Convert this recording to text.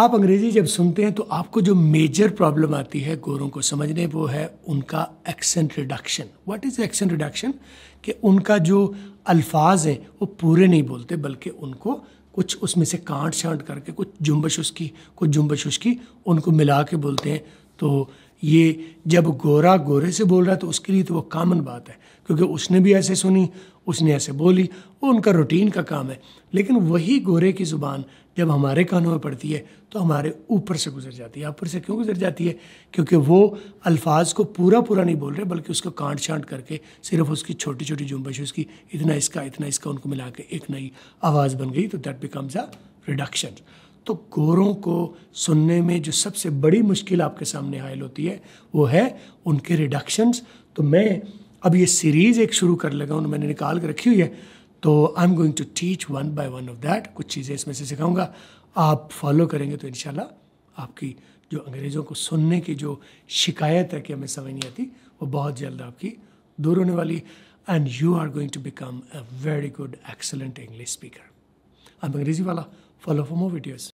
आप अंग्रेज़ी जब सुनते हैं तो आपको जो मेजर प्रॉब्लम आती है गोरों को समझने वो है उनका accent reduction what is accent reduction कि उनका जो अल्फाज हैं वो पूरे नहीं बोलते बल्कि उनको कुछ उसमें से कांट छांट करके कुछ जुम्बश उसकी कुछ जुम्बश उसकी उनको मिला के बोलते हैं तो ये जब गोरा गोरे से बोल रहा है तो उसके लिए तो वो कामन बात है क्योंकि उसने भी ऐसे सुनी उसने ऐसे बोली वो उनका रूटीन का काम है लेकिन वही गोरे की ज़ुबान जब हमारे कानों में पड़ती है तो हमारे ऊपर से गुजर जाती है ऊपर से क्यों गुजर जाती है क्योंकि वो अल्फाज को पूरा पूरा नहीं बोल रहे बल्कि उसको कांट छांट करके सिर्फ उसकी छोटी छोटी जुम्बश उसकी इतना इसका इतना इसका उनको मिला के एक नई आवाज़ बन गई तो दैट बिकम्स अ रिडक्शन तो गोरों को सुनने में जो सबसे बड़ी मुश्किल आपके सामने हायल होती है वो है उनके रिडक्शंस तो मैं अब ये सीरीज़ एक शुरू कर लगा हूँ मैंने निकाल कर रखी हुई है तो I am going to teach one by one of that कुछ चीज़ें इसमें से सिखाऊंगा आप फॉलो करेंगे तो इन आपकी जो अंग्रेज़ों को सुनने की जो शिकायत है कि हमें समझ नहीं आती वो बहुत जल्द आपकी दूर होने वाली and you are going to become a very good excellent English speaker अब अंग्रेज़ी वाला फॉलो फॉर मोर वीडियोज़